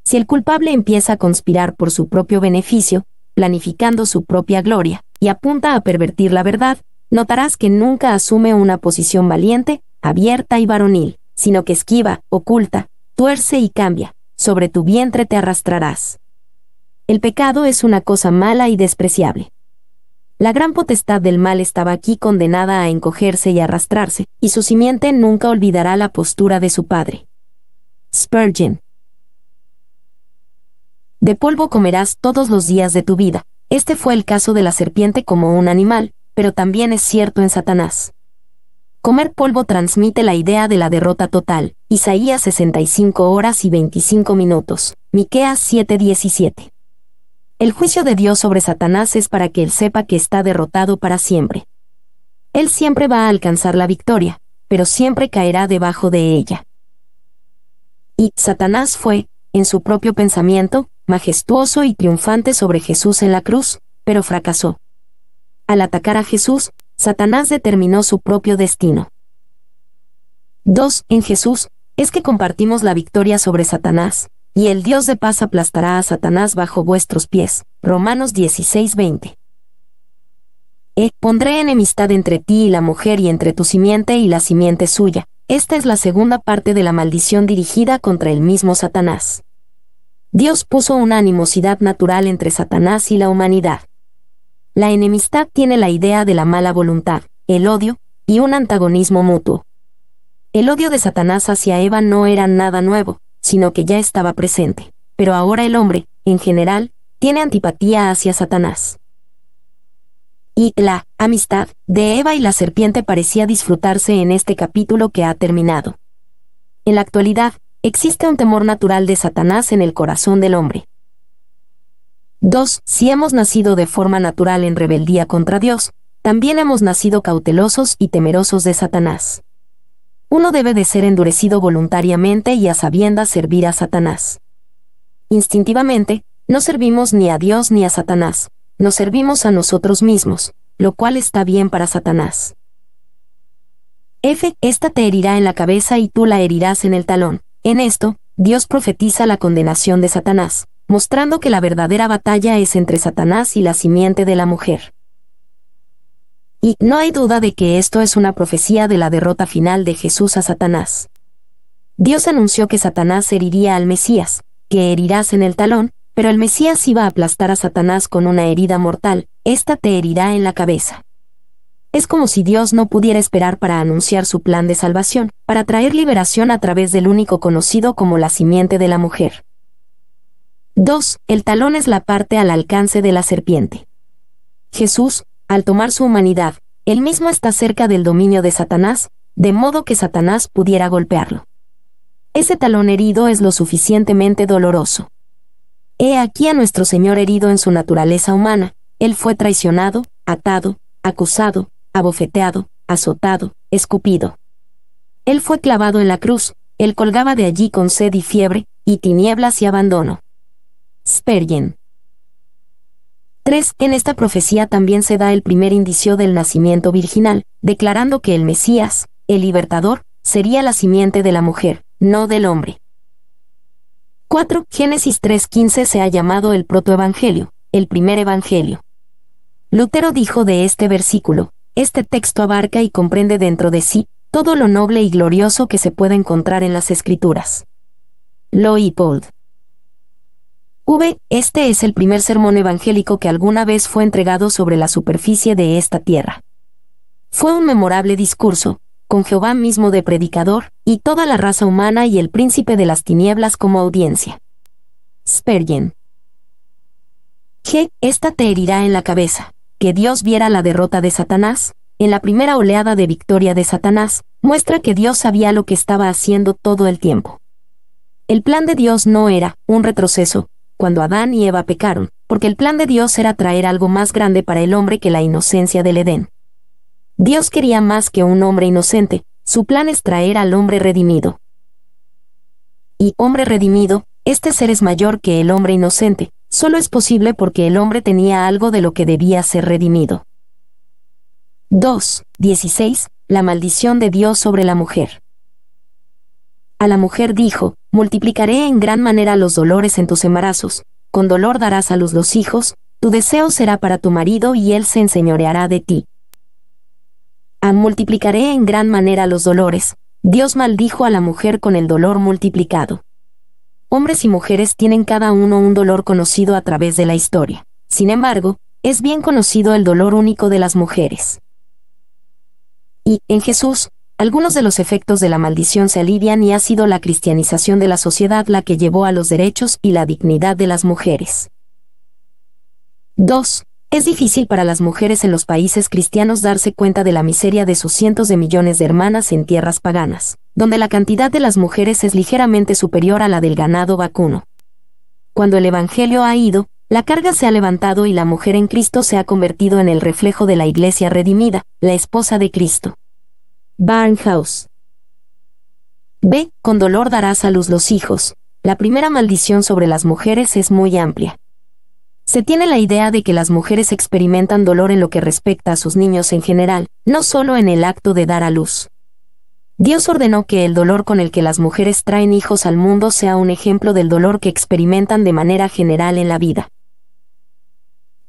Si el culpable empieza a conspirar por su propio beneficio, planificando su propia gloria, y apunta a pervertir la verdad, notarás que nunca asume una posición valiente, abierta y varonil, sino que esquiva, oculta, tuerce y cambia, sobre tu vientre te arrastrarás. El pecado es una cosa mala y despreciable. La gran potestad del mal estaba aquí condenada a encogerse y arrastrarse, y su simiente nunca olvidará la postura de su padre. Spurgeon. De polvo comerás todos los días de tu vida. Este fue el caso de la serpiente como un animal, pero también es cierto en Satanás. Comer polvo transmite la idea de la derrota total. Isaías 65 horas y 25 minutos. Miqueas 7:17. El juicio de Dios sobre Satanás es para que él sepa que está derrotado para siempre. Él siempre va a alcanzar la victoria, pero siempre caerá debajo de ella. Y Satanás fue, en su propio pensamiento, majestuoso y triunfante sobre Jesús en la cruz, pero fracasó. Al atacar a Jesús, Satanás determinó su propio destino. 2. En Jesús, es que compartimos la victoria sobre Satanás, y el Dios de paz aplastará a Satanás bajo vuestros pies. Romanos 16:20. E eh, pondré enemistad entre ti y la mujer y entre tu simiente y la simiente suya. Esta es la segunda parte de la maldición dirigida contra el mismo Satanás. Dios puso una animosidad natural entre Satanás y la humanidad. La enemistad tiene la idea de la mala voluntad, el odio, y un antagonismo mutuo. El odio de Satanás hacia Eva no era nada nuevo, sino que ya estaba presente. Pero ahora el hombre, en general, tiene antipatía hacia Satanás. Y la amistad de Eva y la serpiente parecía disfrutarse en este capítulo que ha terminado. En la actualidad, existe un temor natural de Satanás en el corazón del hombre. 2. Si hemos nacido de forma natural en rebeldía contra Dios, también hemos nacido cautelosos y temerosos de Satanás uno debe de ser endurecido voluntariamente y a sabiendas servir a Satanás. Instintivamente, no servimos ni a Dios ni a Satanás, nos servimos a nosotros mismos, lo cual está bien para Satanás. F. Esta te herirá en la cabeza y tú la herirás en el talón. En esto, Dios profetiza la condenación de Satanás, mostrando que la verdadera batalla es entre Satanás y la simiente de la mujer. Y no hay duda de que esto es una profecía de la derrota final de Jesús a Satanás. Dios anunció que Satanás heriría al Mesías, que herirás en el talón, pero el Mesías iba a aplastar a Satanás con una herida mortal, esta te herirá en la cabeza. Es como si Dios no pudiera esperar para anunciar su plan de salvación, para traer liberación a través del único conocido como la simiente de la mujer. 2. El talón es la parte al alcance de la serpiente. Jesús, al tomar su humanidad, él mismo está cerca del dominio de Satanás, de modo que Satanás pudiera golpearlo. Ese talón herido es lo suficientemente doloroso. He aquí a nuestro Señor herido en su naturaleza humana, él fue traicionado, atado, acusado, abofeteado, azotado, escupido. Él fue clavado en la cruz, él colgaba de allí con sed y fiebre, y tinieblas y abandono. Spergen. 3. En esta profecía también se da el primer indicio del nacimiento virginal, declarando que el Mesías, el libertador, sería la simiente de la mujer, no del hombre. 4. Génesis 3.15 se ha llamado el protoevangelio, el primer evangelio. Lutero dijo de este versículo, este texto abarca y comprende dentro de sí todo lo noble y glorioso que se puede encontrar en las escrituras. Paul. V. Este es el primer sermón evangélico que alguna vez fue entregado sobre la superficie de esta tierra. Fue un memorable discurso, con Jehová mismo de predicador, y toda la raza humana y el príncipe de las tinieblas como audiencia. spergen G. Esta te herirá en la cabeza, que Dios viera la derrota de Satanás, en la primera oleada de victoria de Satanás, muestra que Dios sabía lo que estaba haciendo todo el tiempo. El plan de Dios no era un retroceso, cuando Adán y Eva pecaron, porque el plan de Dios era traer algo más grande para el hombre que la inocencia del Edén. Dios quería más que un hombre inocente, su plan es traer al hombre redimido. Y hombre redimido, este ser es mayor que el hombre inocente, solo es posible porque el hombre tenía algo de lo que debía ser redimido. 2. 16. La maldición de Dios sobre la mujer. A la mujer dijo, multiplicaré en gran manera los dolores en tus embarazos, con dolor darás a luz los hijos, tu deseo será para tu marido y él se enseñoreará de ti. A ah, multiplicaré en gran manera los dolores, Dios maldijo a la mujer con el dolor multiplicado. Hombres y mujeres tienen cada uno un dolor conocido a través de la historia. Sin embargo, es bien conocido el dolor único de las mujeres. Y, en Jesús, algunos de los efectos de la maldición se alivian y ha sido la cristianización de la sociedad la que llevó a los derechos y la dignidad de las mujeres. 2. Es difícil para las mujeres en los países cristianos darse cuenta de la miseria de sus cientos de millones de hermanas en tierras paganas, donde la cantidad de las mujeres es ligeramente superior a la del ganado vacuno. Cuando el Evangelio ha ido, la carga se ha levantado y la mujer en Cristo se ha convertido en el reflejo de la Iglesia redimida, la esposa de Cristo. Barnhouse. B. Con dolor darás a luz los hijos. La primera maldición sobre las mujeres es muy amplia. Se tiene la idea de que las mujeres experimentan dolor en lo que respecta a sus niños en general, no solo en el acto de dar a luz. Dios ordenó que el dolor con el que las mujeres traen hijos al mundo sea un ejemplo del dolor que experimentan de manera general en la vida.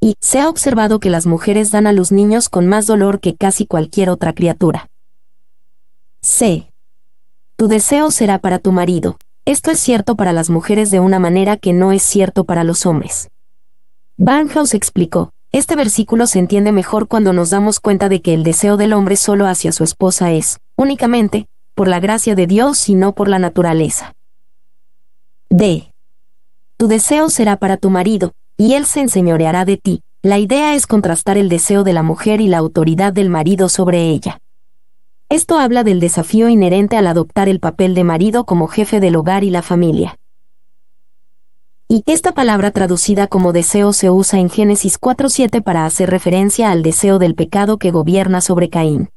Y se ha observado que las mujeres dan a los niños con más dolor que casi cualquier otra criatura. C. Tu deseo será para tu marido. Esto es cierto para las mujeres de una manera que no es cierto para los hombres. Barnhouse explicó, este versículo se entiende mejor cuando nos damos cuenta de que el deseo del hombre solo hacia su esposa es, únicamente, por la gracia de Dios y no por la naturaleza. D. Tu deseo será para tu marido, y él se enseñoreará de ti. La idea es contrastar el deseo de la mujer y la autoridad del marido sobre ella. Esto habla del desafío inherente al adoptar el papel de marido como jefe del hogar y la familia. Y esta palabra traducida como deseo se usa en Génesis 4.7 para hacer referencia al deseo del pecado que gobierna sobre Caín.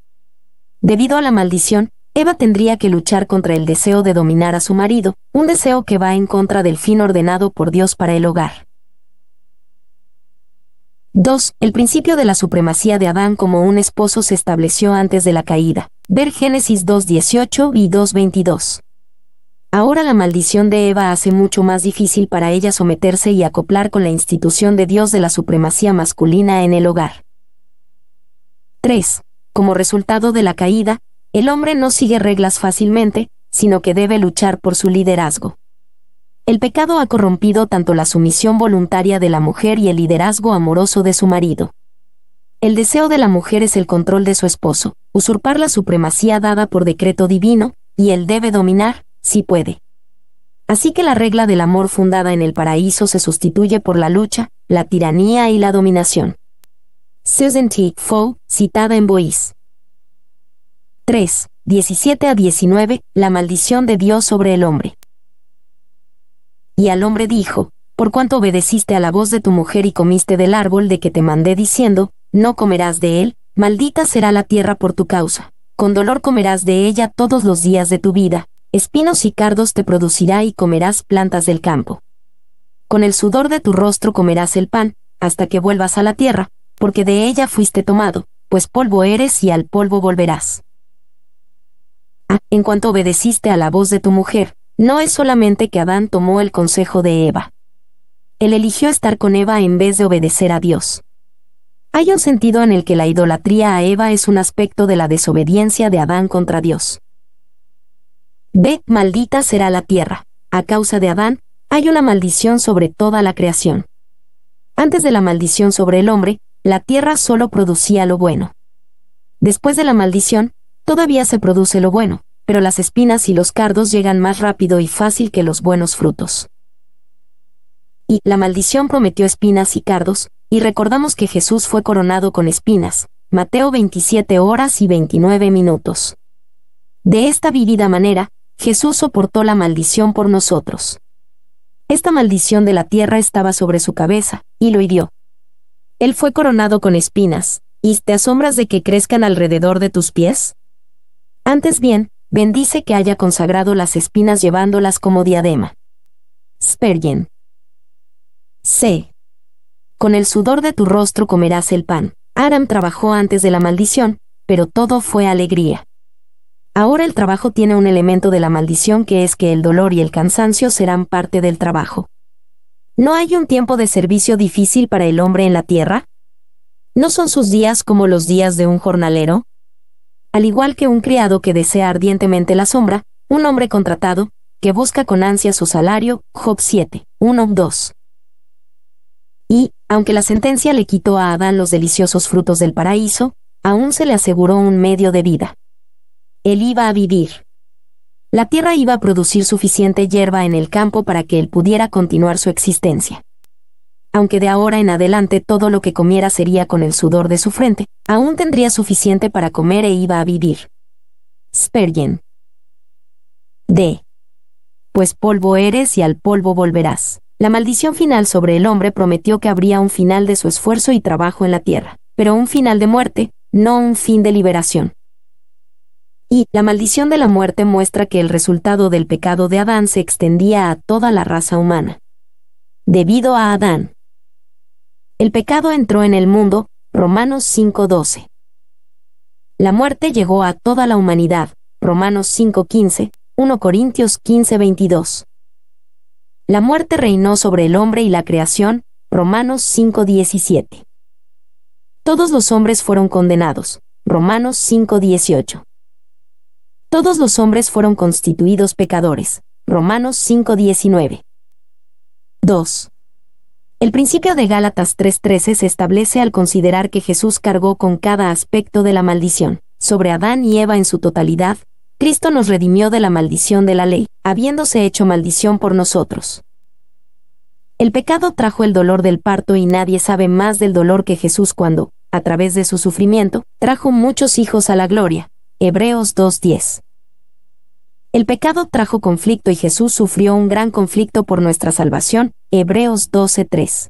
Debido a la maldición, Eva tendría que luchar contra el deseo de dominar a su marido, un deseo que va en contra del fin ordenado por Dios para el hogar. 2. El principio de la supremacía de Adán como un esposo se estableció antes de la caída. Ver Génesis 2.18 y 2.22. Ahora la maldición de Eva hace mucho más difícil para ella someterse y acoplar con la institución de Dios de la supremacía masculina en el hogar. 3. Como resultado de la caída, el hombre no sigue reglas fácilmente, sino que debe luchar por su liderazgo. El pecado ha corrompido tanto la sumisión voluntaria de la mujer y el liderazgo amoroso de su marido. El deseo de la mujer es el control de su esposo, usurpar la supremacía dada por decreto divino, y él debe dominar, si puede. Así que la regla del amor fundada en el paraíso se sustituye por la lucha, la tiranía y la dominación. Susan T. citada en Bois. 3. 17 a 19. La maldición de Dios sobre el hombre. Y al hombre dijo, Por cuanto obedeciste a la voz de tu mujer y comiste del árbol de que te mandé diciendo, no comerás de él, maldita será la tierra por tu causa, con dolor comerás de ella todos los días de tu vida, espinos y cardos te producirá y comerás plantas del campo. Con el sudor de tu rostro comerás el pan, hasta que vuelvas a la tierra, porque de ella fuiste tomado, pues polvo eres y al polvo volverás. Ah, en cuanto obedeciste a la voz de tu mujer, no es solamente que Adán tomó el consejo de Eva. Él eligió estar con Eva en vez de obedecer a Dios. Hay un sentido en el que la idolatría a Eva es un aspecto de la desobediencia de Adán contra Dios. B. Maldita será la tierra. A causa de Adán, hay una maldición sobre toda la creación. Antes de la maldición sobre el hombre, la tierra solo producía lo bueno. Después de la maldición, todavía se produce lo bueno, pero las espinas y los cardos llegan más rápido y fácil que los buenos frutos. Y la maldición prometió espinas y cardos, y recordamos que Jesús fue coronado con espinas, Mateo 27 horas y 29 minutos. De esta vivida manera, Jesús soportó la maldición por nosotros. Esta maldición de la tierra estaba sobre su cabeza, y lo hirió. Él fue coronado con espinas, ¿y te asombras de que crezcan alrededor de tus pies? Antes bien, bendice que haya consagrado las espinas llevándolas como diadema. Spergen. C con el sudor de tu rostro comerás el pan. Aram trabajó antes de la maldición, pero todo fue alegría. Ahora el trabajo tiene un elemento de la maldición que es que el dolor y el cansancio serán parte del trabajo. ¿No hay un tiempo de servicio difícil para el hombre en la tierra? ¿No son sus días como los días de un jornalero? Al igual que un criado que desea ardientemente la sombra, un hombre contratado, que busca con ansia su salario, Job 7, 1, 2. Y, aunque la sentencia le quitó a Adán los deliciosos frutos del paraíso, aún se le aseguró un medio de vida. Él iba a vivir. La tierra iba a producir suficiente hierba en el campo para que él pudiera continuar su existencia. Aunque de ahora en adelante todo lo que comiera sería con el sudor de su frente, aún tendría suficiente para comer e iba a vivir. Spergen. D. Pues polvo eres y al polvo volverás. La maldición final sobre el hombre prometió que habría un final de su esfuerzo y trabajo en la tierra, pero un final de muerte, no un fin de liberación. Y la maldición de la muerte muestra que el resultado del pecado de Adán se extendía a toda la raza humana. Debido a Adán, el pecado entró en el mundo, Romanos 5:12. La muerte llegó a toda la humanidad, Romanos 5:15, 1 Corintios 15:22. La muerte reinó sobre el hombre y la creación, Romanos 5.17. Todos los hombres fueron condenados, Romanos 5.18. Todos los hombres fueron constituidos pecadores, Romanos 5.19. 2. El principio de Gálatas 3.13 se establece al considerar que Jesús cargó con cada aspecto de la maldición, sobre Adán y Eva en su totalidad, Cristo nos redimió de la maldición de la ley, habiéndose hecho maldición por nosotros. El pecado trajo el dolor del parto y nadie sabe más del dolor que Jesús cuando, a través de su sufrimiento, trajo muchos hijos a la gloria. Hebreos 2.10. El pecado trajo conflicto y Jesús sufrió un gran conflicto por nuestra salvación. Hebreos 12.3.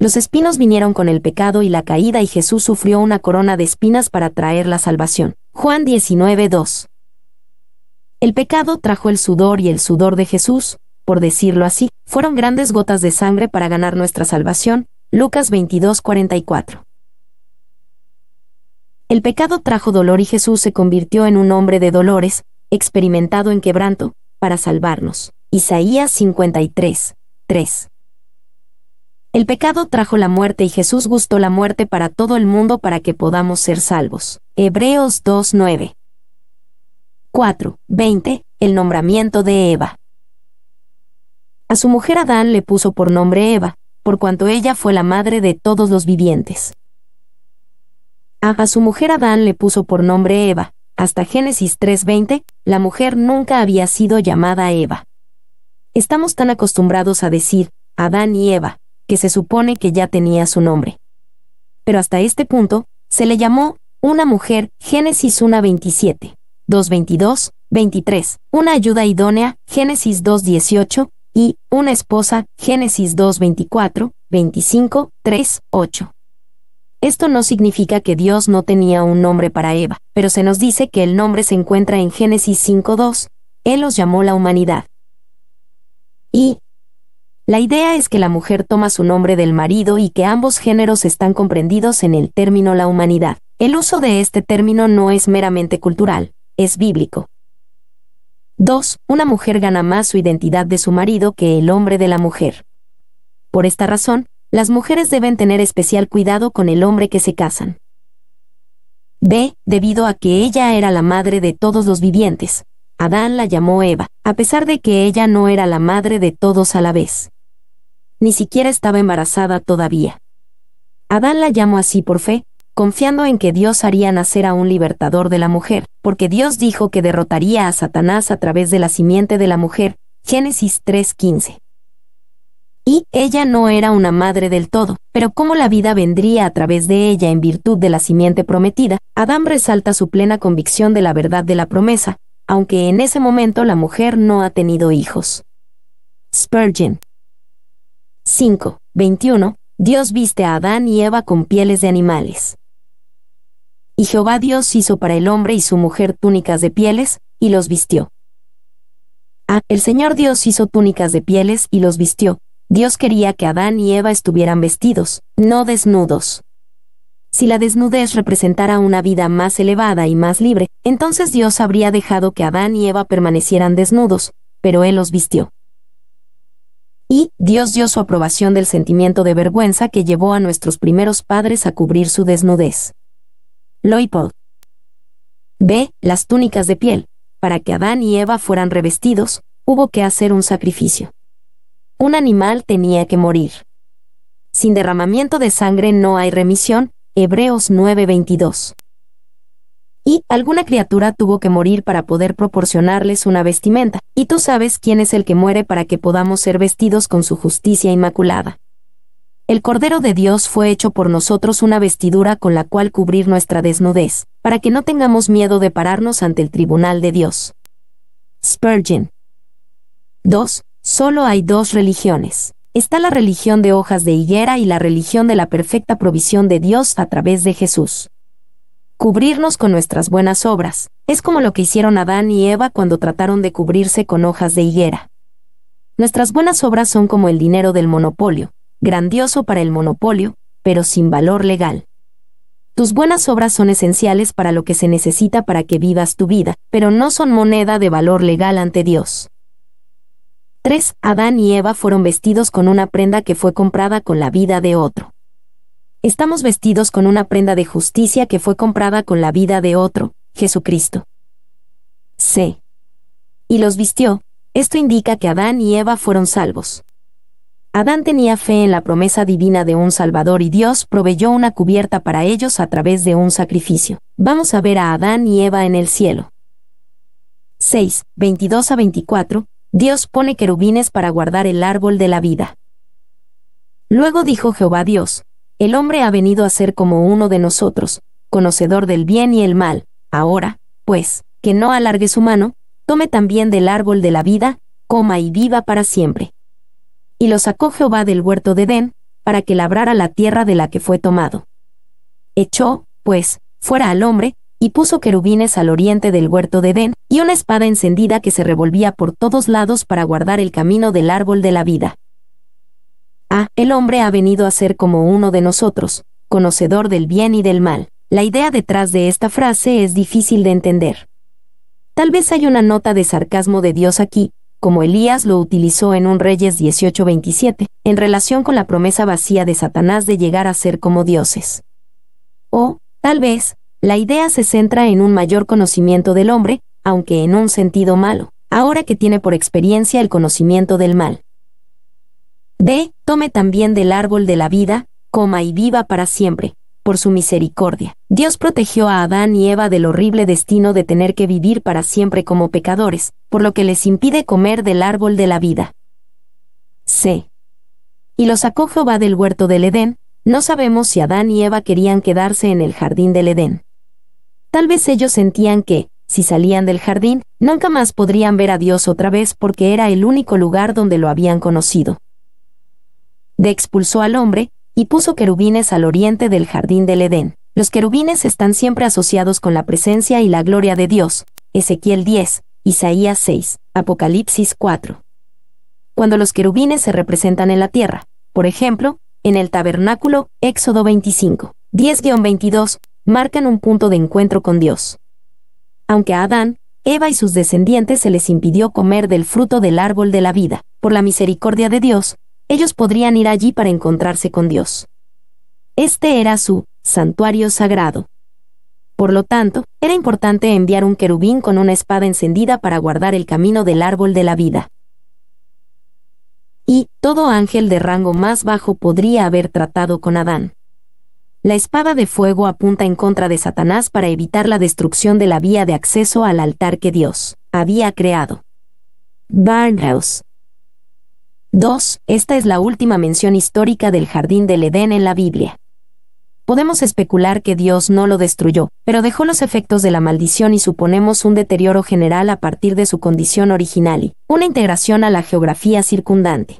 Los espinos vinieron con el pecado y la caída y Jesús sufrió una corona de espinas para traer la salvación. Juan 19:2. El pecado trajo el sudor y el sudor de Jesús, por decirlo así, fueron grandes gotas de sangre para ganar nuestra salvación. Lucas 22:44. El pecado trajo dolor y Jesús se convirtió en un hombre de dolores, experimentado en quebranto, para salvarnos. Isaías 53, 3. El pecado trajo la muerte y Jesús gustó la muerte para todo el mundo para que podamos ser salvos. Hebreos 2.9. 4. El nombramiento de Eva. A su mujer Adán le puso por nombre Eva, por cuanto ella fue la madre de todos los vivientes. A, su mujer Adán le puso por nombre Eva, hasta Génesis 3.20, la mujer nunca había sido llamada Eva. Estamos tan acostumbrados a decir, Adán y Eva, que se supone que ya tenía su nombre. Pero hasta este punto, se le llamó una mujer, Génesis 1.27, 2.22, 23, una ayuda idónea, Génesis 2.18, y una esposa, Génesis 2.24, 25, 3, 8. Esto no significa que Dios no tenía un nombre para Eva, pero se nos dice que el nombre se encuentra en Génesis 5.2, Él los llamó la humanidad. Y la idea es que la mujer toma su nombre del marido y que ambos géneros están comprendidos en el término la humanidad. El uso de este término no es meramente cultural, es bíblico. 2. Una mujer gana más su identidad de su marido que el hombre de la mujer. Por esta razón, las mujeres deben tener especial cuidado con el hombre que se casan. B. Debido a que ella era la madre de todos los vivientes, Adán la llamó Eva, a pesar de que ella no era la madre de todos a la vez. Ni siquiera estaba embarazada todavía. Adán la llamó así por fe, confiando en que Dios haría nacer a un libertador de la mujer, porque Dios dijo que derrotaría a Satanás a través de la simiente de la mujer, Génesis 3:15. Y ella no era una madre del todo, pero como la vida vendría a través de ella en virtud de la simiente prometida, Adán resalta su plena convicción de la verdad de la promesa, aunque en ese momento la mujer no ha tenido hijos. Spurgeon 5:21 Dios viste a Adán y Eva con pieles de animales. Y Jehová Dios hizo para el hombre y su mujer túnicas de pieles, y los vistió. Ah, el Señor Dios hizo túnicas de pieles y los vistió. Dios quería que Adán y Eva estuvieran vestidos, no desnudos. Si la desnudez representara una vida más elevada y más libre, entonces Dios habría dejado que Adán y Eva permanecieran desnudos, pero Él los vistió. Y Dios dio su aprobación del sentimiento de vergüenza que llevó a nuestros primeros padres a cubrir su desnudez. Loipod. B. Las túnicas de piel. Para que Adán y Eva fueran revestidos, hubo que hacer un sacrificio. Un animal tenía que morir. Sin derramamiento de sangre no hay remisión, Hebreos 9:22. Y alguna criatura tuvo que morir para poder proporcionarles una vestimenta, y tú sabes quién es el que muere para que podamos ser vestidos con su justicia inmaculada. El Cordero de Dios fue hecho por nosotros una vestidura con la cual cubrir nuestra desnudez, para que no tengamos miedo de pararnos ante el tribunal de Dios. Spurgeon. 2. Solo hay dos religiones. Está la religión de hojas de higuera y la religión de la perfecta provisión de Dios a través de Jesús. Cubrirnos con nuestras buenas obras, es como lo que hicieron Adán y Eva cuando trataron de cubrirse con hojas de higuera. Nuestras buenas obras son como el dinero del monopolio, grandioso para el monopolio, pero sin valor legal. Tus buenas obras son esenciales para lo que se necesita para que vivas tu vida, pero no son moneda de valor legal ante Dios. 3. Adán y Eva fueron vestidos con una prenda que fue comprada con la vida de otro. Estamos vestidos con una prenda de justicia que fue comprada con la vida de otro, Jesucristo. C. Y los vistió, esto indica que Adán y Eva fueron salvos. Adán tenía fe en la promesa divina de un Salvador y Dios proveyó una cubierta para ellos a través de un sacrificio. Vamos a ver a Adán y Eva en el cielo. 6, 22 a 24, Dios pone querubines para guardar el árbol de la vida. Luego dijo Jehová Dios, el hombre ha venido a ser como uno de nosotros, conocedor del bien y el mal, ahora, pues, que no alargue su mano, tome también del árbol de la vida, coma y viva para siempre y lo sacó Jehová del huerto de Edén, para que labrara la tierra de la que fue tomado. Echó, pues, fuera al hombre, y puso querubines al oriente del huerto de Edén, y una espada encendida que se revolvía por todos lados para guardar el camino del árbol de la vida. Ah, el hombre ha venido a ser como uno de nosotros, conocedor del bien y del mal. La idea detrás de esta frase es difícil de entender. Tal vez hay una nota de sarcasmo de Dios aquí, como Elías lo utilizó en un Reyes 18:27, en relación con la promesa vacía de Satanás de llegar a ser como dioses. O, tal vez, la idea se centra en un mayor conocimiento del hombre, aunque en un sentido malo, ahora que tiene por experiencia el conocimiento del mal. D. Tome también del árbol de la vida, coma y viva para siempre, por su misericordia. Dios protegió a Adán y Eva del horrible destino de tener que vivir para siempre como pecadores, por lo que les impide comer del árbol de la vida. C. Y los sacó Jehová del huerto del Edén, no sabemos si Adán y Eva querían quedarse en el jardín del Edén. Tal vez ellos sentían que, si salían del jardín, nunca más podrían ver a Dios otra vez porque era el único lugar donde lo habían conocido. De expulsó al hombre, y puso querubines al oriente del jardín del Edén. Los querubines están siempre asociados con la presencia y la gloria de Dios. Ezequiel 10, Isaías 6, Apocalipsis 4. Cuando los querubines se representan en la tierra, por ejemplo, en el tabernáculo, Éxodo 25, 10-22, marcan un punto de encuentro con Dios. Aunque a Adán, Eva y sus descendientes se les impidió comer del fruto del árbol de la vida, por la misericordia de Dios, ellos podrían ir allí para encontrarse con Dios. Este era su santuario sagrado. Por lo tanto, era importante enviar un querubín con una espada encendida para guardar el camino del árbol de la vida. Y, todo ángel de rango más bajo podría haber tratado con Adán. La espada de fuego apunta en contra de Satanás para evitar la destrucción de la vía de acceso al altar que Dios había creado. Barnhouse 2. Esta es la última mención histórica del jardín del Edén en la Biblia. Podemos especular que Dios no lo destruyó, pero dejó los efectos de la maldición y suponemos un deterioro general a partir de su condición original y una integración a la geografía circundante.